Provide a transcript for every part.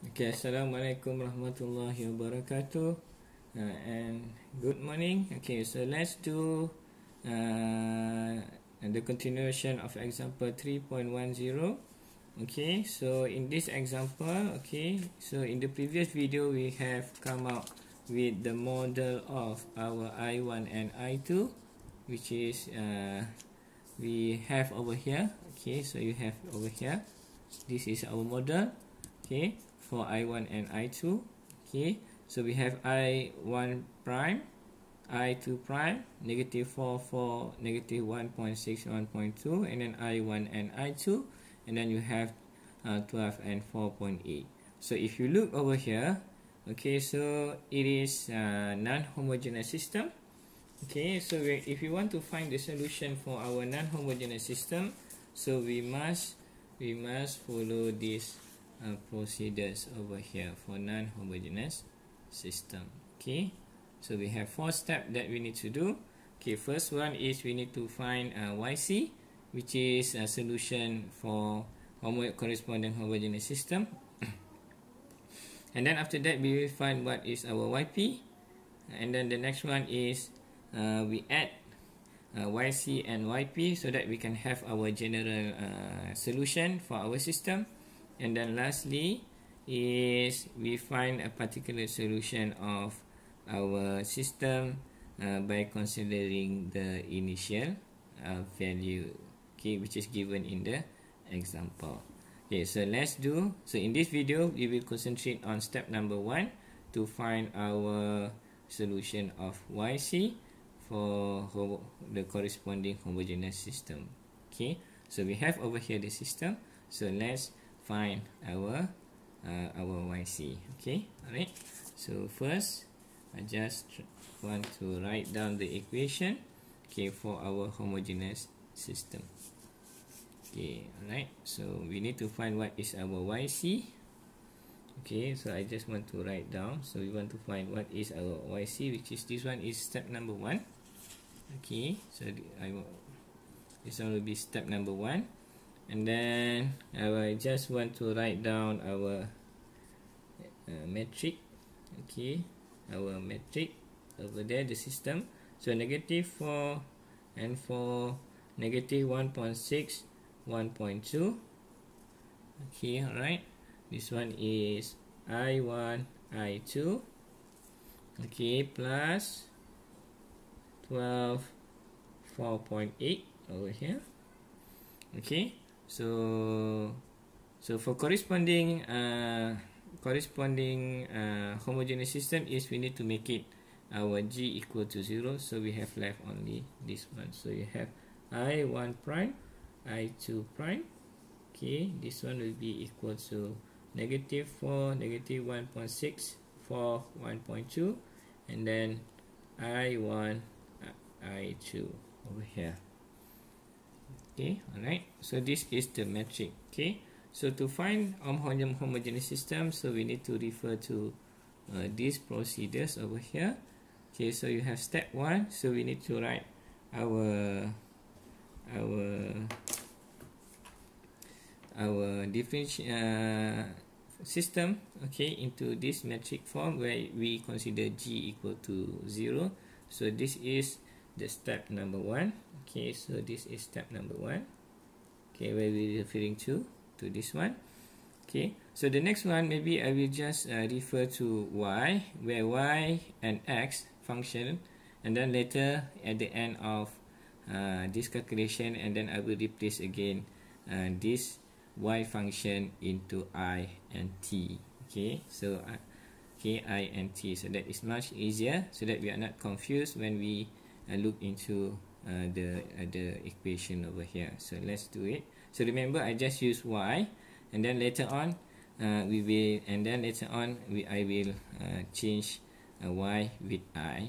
Okay, Assalamualaikum warahmatullahi wabarakatuh uh, and good morning. Okay, so let's do uh, the continuation of example 3.10. Okay, so in this example, okay, so in the previous video, we have come out with the model of our I1 and I2, which is uh, we have over here. Okay, so you have over here. This is our model. Okay. for I1 and I2 okay so we have I1 prime I2 prime negative 4 negative one point negative 1.6 1.2 and then I1 and I2 and then you have uh, 12 and 4.8 so if you look over here okay so it is a uh, non-homogeneous system okay so we, if you want to find the solution for our non-homogeneous system so we must we must follow this uh, procedures over here for non-homogeneous system okay so we have four steps that we need to do okay first one is we need to find uh, yc which is a solution for homo corresponding homogeneous system and then after that we will find what is our yp and then the next one is uh, we add uh, yc and yp so that we can have our general uh, solution for our system and then lastly is we find a particular solution of our system uh, by considering the initial uh, value okay which is given in the example okay so let's do so in this video we will concentrate on step number one to find our solution of yc for the corresponding homogeneous system okay so we have over here the system so let's find our uh, our YC. Okay, alright. So first, I just want to write down the equation. Okay, for our homogeneous system. Okay, alright. So we need to find what is our YC. Okay, so I just want to write down. So we want to find what is our YC, which is this one is step number one. Okay, so I will. This one will be step number one and then I will just want to write down our uh, metric okay our metric over there the system so negative 4 and 4 negative 1.6 1.2 okay all right this one is i1 i2 okay plus 12 4.8 over here okay So, so for corresponding uh, corresponding uh, homogeneous system is we need to make it our g equal to 0 so we have left only this one so you have i1 prime i2 prime okay this one will be equal to negative 4 negative 1.6 4 1.2 and then i1 uh, i2 over here okay alright so this is the metric okay so to find homogeneous system so we need to refer to uh, these procedures over here okay so you have step one so we need to write our our our different uh, system okay into this metric form where we consider g equal to 0 so this is the step number one okay so this is step number one okay where we're referring to to this one okay so the next one maybe I will just uh, refer to y where y and x function and then later at the end of uh, this calculation and then I will replace again uh, this y function into i and t okay so uh, okay i and t so that is much easier so that we are not confused when we uh, look into uh, the uh, the equation over here so let's do it so remember I just use y and then later on uh, we will and then later on we I will uh, change uh, y with i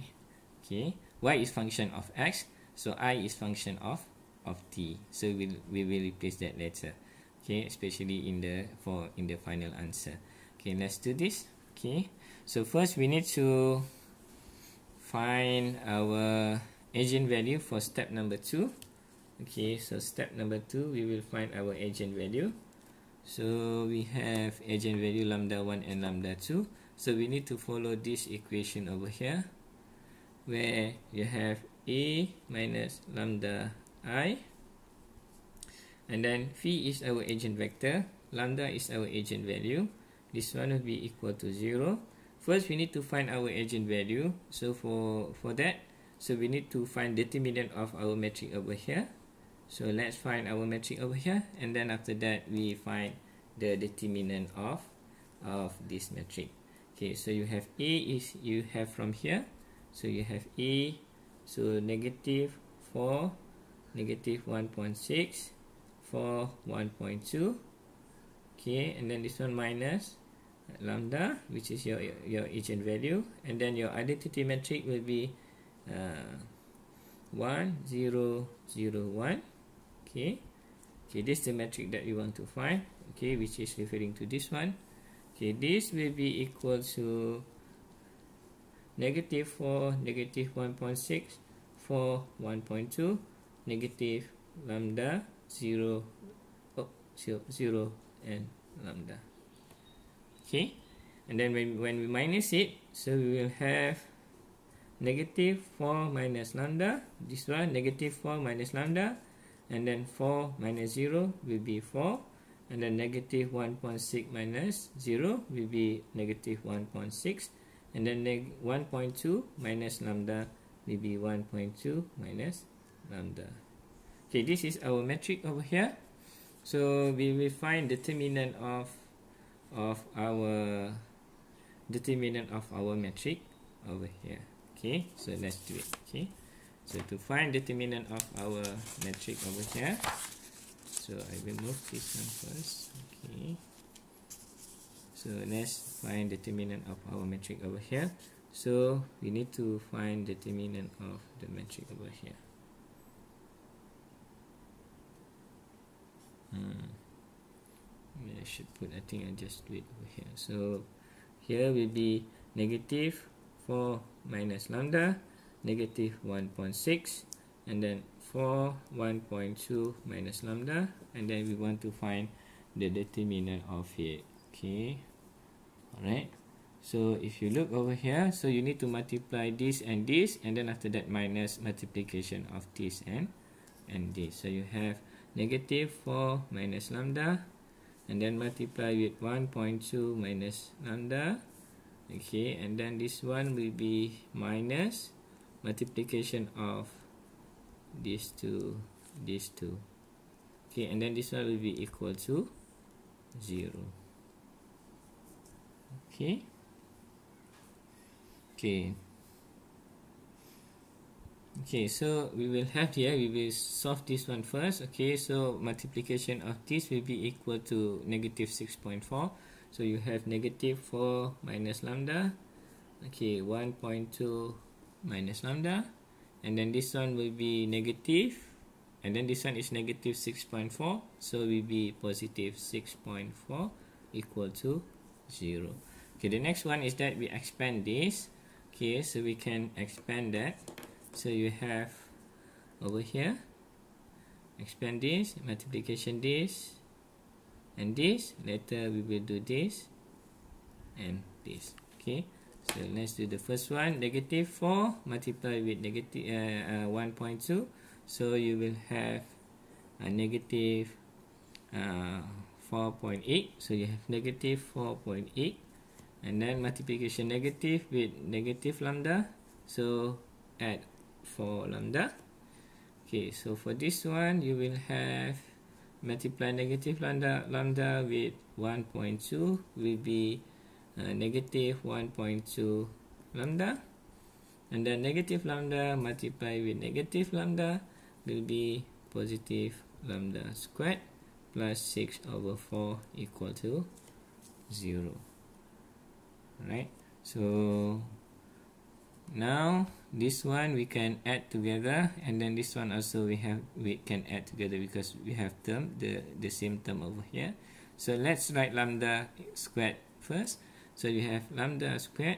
okay y is function of x so i is function of of t so we'll, we will replace that later okay especially in the for in the final answer okay let's do this okay so first we need to find our agent value for step number two okay so step number two we will find our agent value so we have agent value lambda 1 and lambda 2 so we need to follow this equation over here where you have a minus lambda i and then phi is our agent vector lambda is our agent value this one will be equal to 0 First, we need to find our agent value. So for for that, so we need to find determinant of our metric over here. So let's find our metric over here, and then after that, we find the determinant of of this metric. Okay, so you have a is you have from here, so you have a, so negative four, negative one point six, four one point two, okay, and then this one minus one point two lambda, which is your your eigenvalue, and then your identity metric will be uh, 1, 0, 0, 1. Okay. Okay, this is the metric that you want to find. Okay, which is referring to this one. Okay, this will be equal to negative 4, negative 1.6, 4, 1.2, negative lambda, 0, oh, 0, 0, and lambda. okay and then when, when we minus it so we will have negative 4 minus lambda this one negative 4 minus lambda and then 4 minus 0 will be 4 and then negative 1.6 minus 0 will be negative 1.6 and then 1.2 minus lambda will be 1.2 minus lambda okay this is our metric over here so we will find determinant of of our determinant of our matrix over here okay so let's do it okay so to find determinant of our matrix over here so I will move this one first okay so let's find determinant of our matrix over here so we need to find determinant of the matrix over here hmm I should put I think I just do it over here so here will be negative 4 minus lambda negative 1.6 and then 4 1.2 minus lambda and then we want to find the determinant of it okay alright so if you look over here so you need to multiply this and this and then after that minus multiplication of this and and this so you have negative 4 minus lambda and then multiply with 1.2 minus lambda okay and then this one will be minus multiplication of these two these two okay and then this one will be equal to zero okay okay okay so we will have here we will solve this one first okay so multiplication of this will be equal to negative 6.4 so you have negative 4 minus lambda okay 1.2 minus lambda and then this one will be negative and then this one is negative 6.4 so will be positive 6.4 equal to 0 okay the next one is that we expand this okay so we can expand that so you have over here expand this multiplication this and this later we will do this and this okay so let's do the first one negative 4 multiply with negative, uh, uh, 1.2 so you will have a negative uh, 4.8 so you have negative 4.8 and then multiplication negative with negative lambda so add for lambda okay so for this one you will have multiply negative lambda lambda with 1.2 will be uh, negative 1.2 lambda and then negative lambda multiply with negative lambda will be positive lambda squared plus 6 over 4 equal to 0 All right so now this one we can add together and then this one also we have we can add together because we have term the the same term over here so let's write lambda squared first so you have lambda squared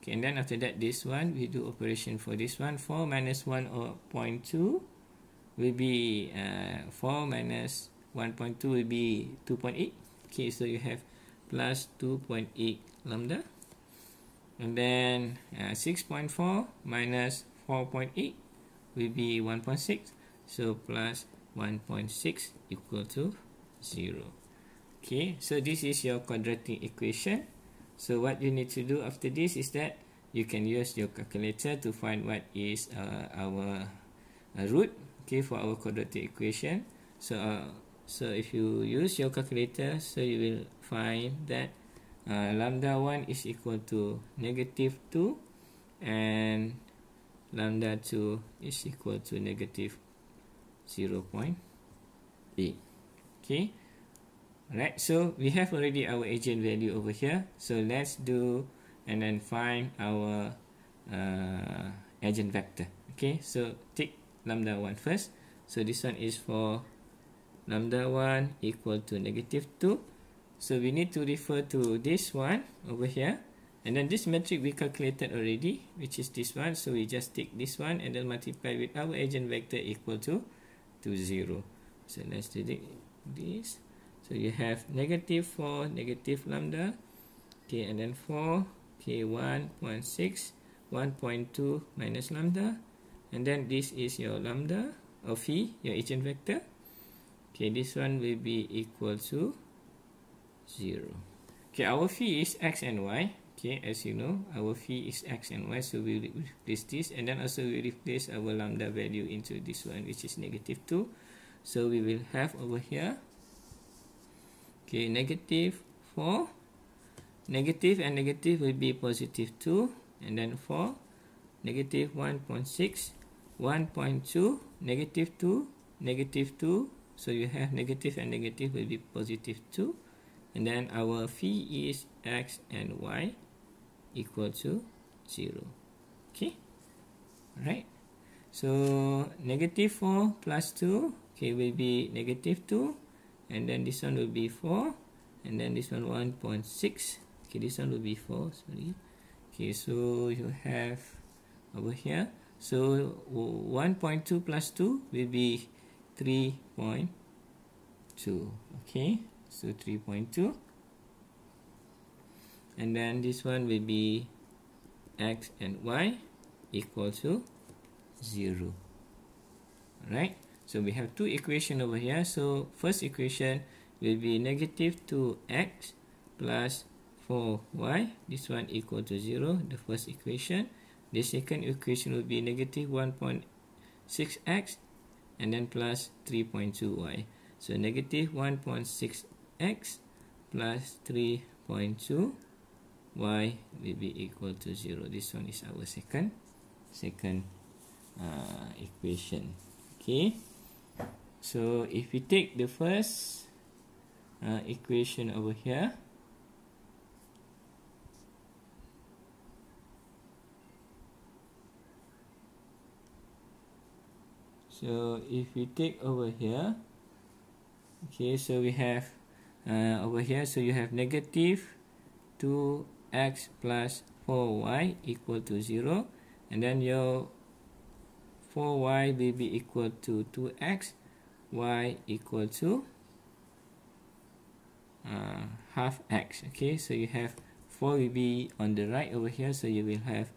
okay and then after that this one we do operation for this one 4 minus 1 or 0.2 will be uh, 4 minus 1.2 will be 2.8 okay so you have plus 2.8 lambda and then uh, 6.4 minus 4.8 will be 1.6 so plus 1.6 equal to 0 okay so this is your quadratic equation so what you need to do after this is that you can use your calculator to find what is uh, our uh, root okay for our quadratic equation so uh, so if you use your calculator so you will find that uh, lambda 1 is equal to negative 2 and lambda 2 is equal to negative 0 0.8 okay Alright. so we have already our agent value over here so let's do and then find our uh, agent vector okay so take lambda 1 first so this one is for lambda 1 equal to negative 2 so we need to refer to this one over here. And then this metric we calculated already, which is this one. So we just take this one and then multiply with our agent vector equal to, to 0. So let's do this. So you have negative 4, negative lambda. Okay, and then 4, okay, 1.6, 1.2 minus lambda. And then this is your lambda or phi, your agent vector. Okay, this one will be equal to 0. Okay, our phi is x and y. Okay, as you know, our phi is x and y, so we replace this and then also we replace our lambda value into this one, which is negative 2. So we will have over here, okay, negative 4, negative and negative will be positive 2, and then 4, negative 1.6, 1.2, negative 2, negative 2, so you have negative and negative will be positive 2 and then our phi is x and y equal to 0 okay right so negative 4 plus 2 okay will be negative 2 and then this one will be 4 and then this one 1.6 okay this one will be 4 sorry okay so you have over here so 1.2 plus 2 will be 3.2 okay so 3.2 and then this one will be x and y equal to 0 right so we have two equation over here so first equation will be negative 2x plus 4y this one equal to 0 the first equation the second equation will be negative 1.6x and then plus 3.2y so negative 1.6 x plus 3.2 y will be equal to 0. This one is our second second uh, equation. Okay. So, if we take the first uh, equation over here. So, if we take over here. Okay, so we have uh, over here so you have negative 2x plus 4y equal to 0 and then your 4y will be equal to 2x y equal to uh, half x okay so you have 4 will be on the right over here so you will have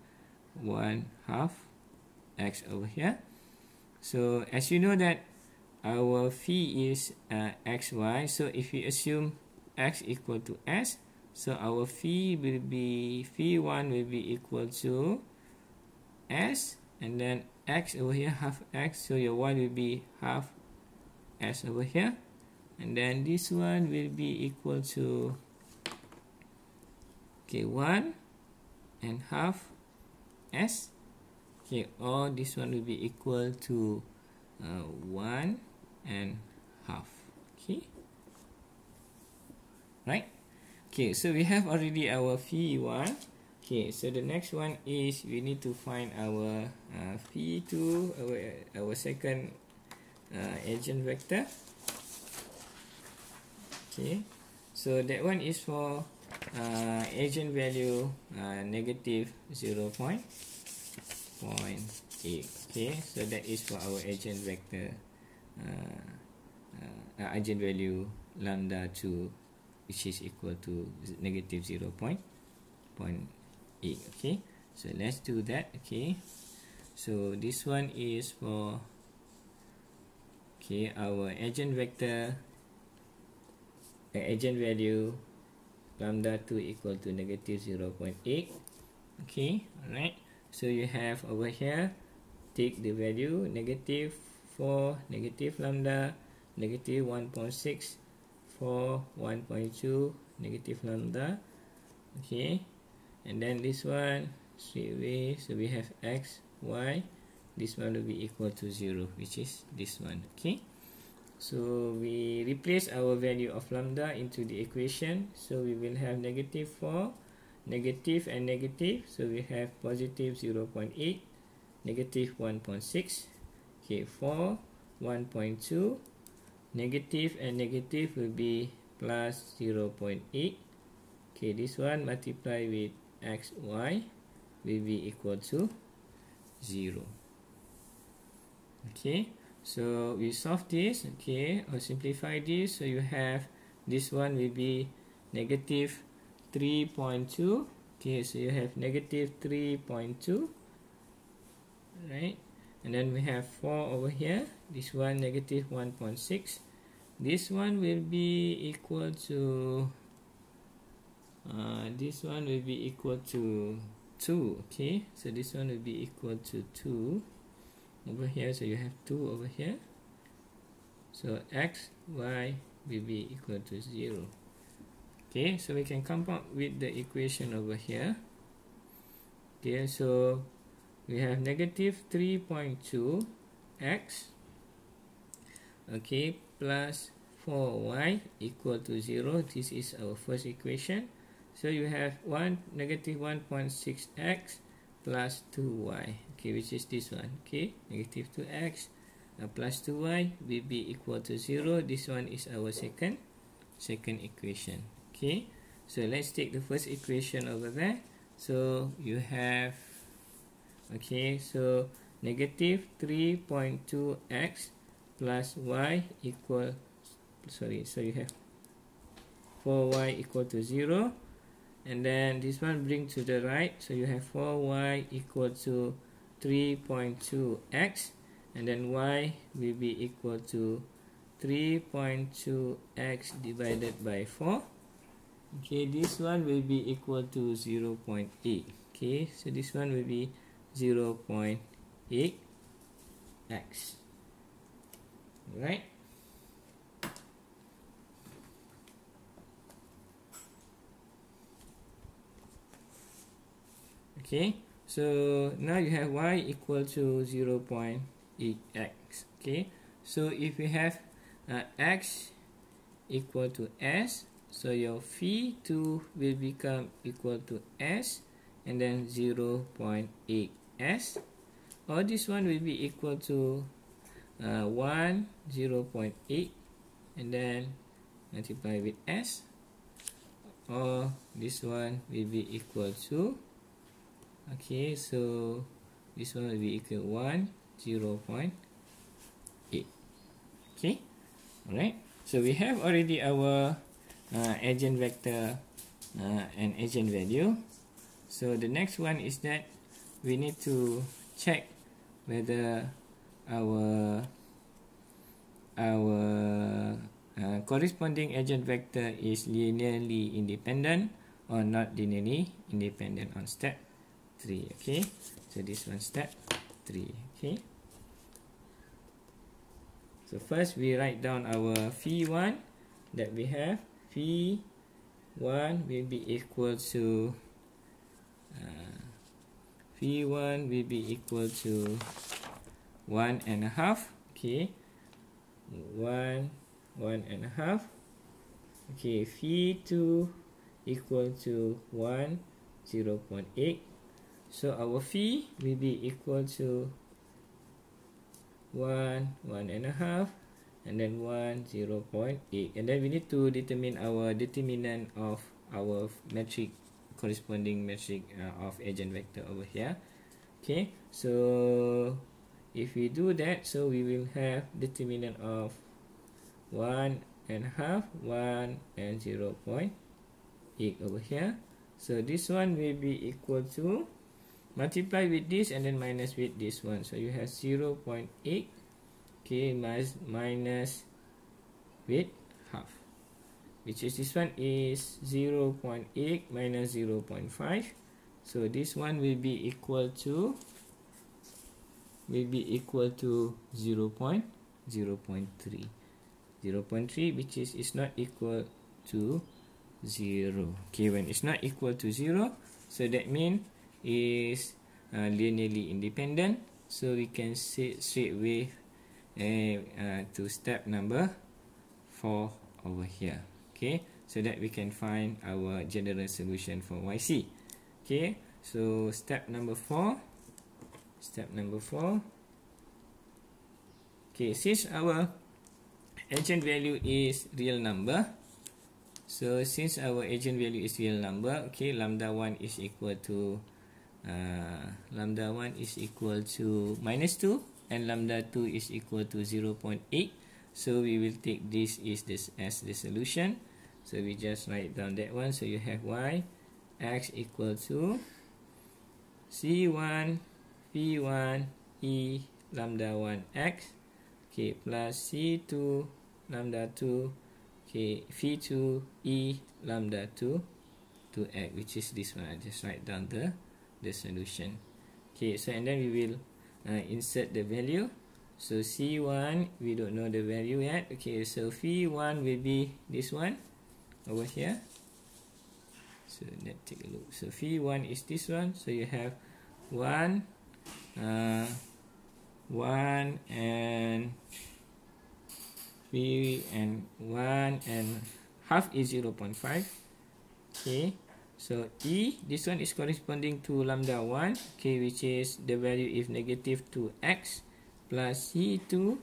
1 half x over here so as you know that our phi is uh, xy so if we assume x equal to s so our phi will be phi1 will be equal to s and then x over here half x so your y will be half s over here and then this one will be equal to k1 and half s okay or this one will be equal to uh, 1 and half. Okay. Right? Okay, so we have already our phi 1. Okay, so the next one is we need to find our uh, phi 2, our, our second uh, agent vector. Okay, so that one is for uh, agent value uh, negative 0 point, point 0.8. Okay, so that is for our agent vector. eigenvalue uh, uh, lambda 2 which is equal to negative 0 point, point 0.8 okay so let's do that okay so this one is for okay our eigenvector the eigenvalue lambda 2 equal to negative 0 0.8 okay alright so you have over here take the value negative 4, negative lambda, negative 1.6, 4, 1.2, negative lambda. Okay, and then this one, straight away, so we have x, y, this one will be equal to 0, which is this one, okay. So, we replace our value of lambda into the equation, so we will have negative 4, negative and negative, so we have positive 0.8, negative 1.6, okay 4 1.2 negative and negative will be plus 0 0.8 okay this one multiply with xy will be equal to 0 okay so we solve this okay or simplify this so you have this one will be negative 3.2 okay so you have negative 3.2 right and then we have 4 over here this one negative 1.6 this one will be equal to uh, this one will be equal to 2 okay so this one will be equal to 2 over here so you have 2 over here so x y will be equal to 0 okay so we can come up with the equation over here okay so we have negative 3.2 x okay plus 4y equal to 0 this is our first equation so you have 1 negative 1.6x plus 2y okay which is this one okay negative 2x uh, plus 2y will be equal to 0 this one is our second second equation okay so let's take the first equation over there so you have okay so negative 3.2x plus y equal sorry so you have 4y equal to 0 and then this one bring to the right so you have 4y equal to 3.2x and then y will be equal to 3.2x divided by 4 okay this one will be equal to 0 0.8 okay so this one will be 0.8 x. Alright. Okay, so now you have y equal to 0.8x. Okay, so if you have uh, x equal to s, so your phi 2 will become equal to s and then s or this one will be equal to uh, 1 0 0.8 and then multiply with s or this one will be equal to okay so this one will be equal 1 0 0.8 okay alright so we have already our uh, agent vector uh, and agent value so the next one is that we need to check whether our our uh, corresponding agent vector is linearly independent or not linearly independent on step 3 okay so this one step 3 okay so first we write down our phi 1 that we have phi 1 will be equal to uh, 1 will be equal to 1 and a half. Okay. 1, 1 and a half. Okay. Phi 2 equal to 1, 0 0.8. So our phi will be equal to 1, 1 and a half. And then 1, 0 0.8. And then we need to determine our determinant of our metric corresponding metric uh, of agent vector over here okay so if we do that so we will have determinant of 1 and half 1 and 0 point 8 over here so this one will be equal to multiply with this and then minus with this one so you have 0 0.8 okay minus minus with which is this one is 0 0.8 minus 0 0.5 so this one will be equal to will be equal to 0 0.0.3 0 0.3 which is is not equal to 0 okay when it's not equal to 0 so that means is uh, linearly independent so we can say straight away uh, eh, uh, to step number 4 over here okay so that we can find our general solution for yc okay so step number four step number four okay since our agent value is real number so since our agent value is real number okay lambda 1 is equal to uh, lambda 1 is equal to minus 2 and lambda 2 is equal to 0 0.8 so we will take this is this as the solution so we just write down that one so you have y x equal to c1 v one e lambda 1 x okay plus c2 lambda 2 okay v2 e lambda 2 to x which is this one i just write down the the solution okay so and then we will uh, insert the value so c1 we don't know the value yet okay so v1 will be this one over here so let's take a look so v1 is this one so you have one uh, one and v and one and half is 0 0.5 okay so e this one is corresponding to lambda 1 okay which is the value is negative 2x plus e2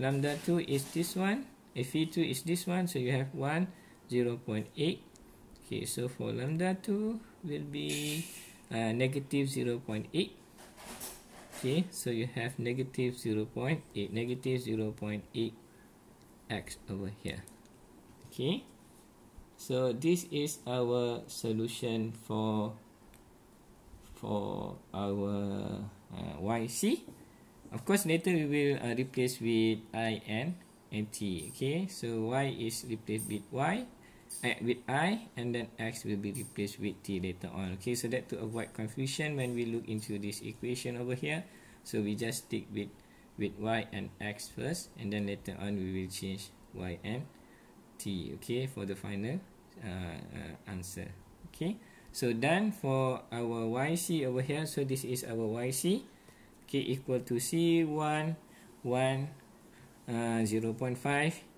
lambda 2 is this one if e2 is this one so you have 1 0 0.8 okay so for lambda 2 will be uh, negative 0 0.8 okay so you have negative 0 0.8 negative 0 0.8 x over here okay so this is our solution for for our uh, yc of course later we will uh, replace with in and t okay so y is replaced with y add with i and then x will be replaced with t later on okay so that to avoid confusion when we look into this equation over here so we just stick with with y and x first and then later on we will change y and t okay for the final uh, uh, answer okay so then for our yc over here so this is our yc okay equal to c1 1 uh, 0.5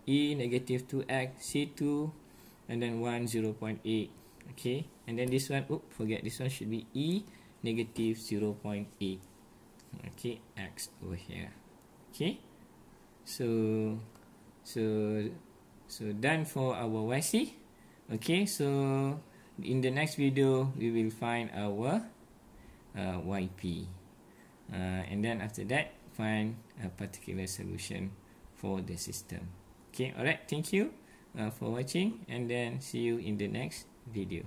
e negative 2x c2 and then 1 0.8 okay and then this one oh forget this one should be e negative 0.8 okay x over here okay so so so done for our yc okay so in the next video we will find our uh, yp uh, and then after that find a particular solution for the system okay all right thank you uh, for watching and then see you in the next video.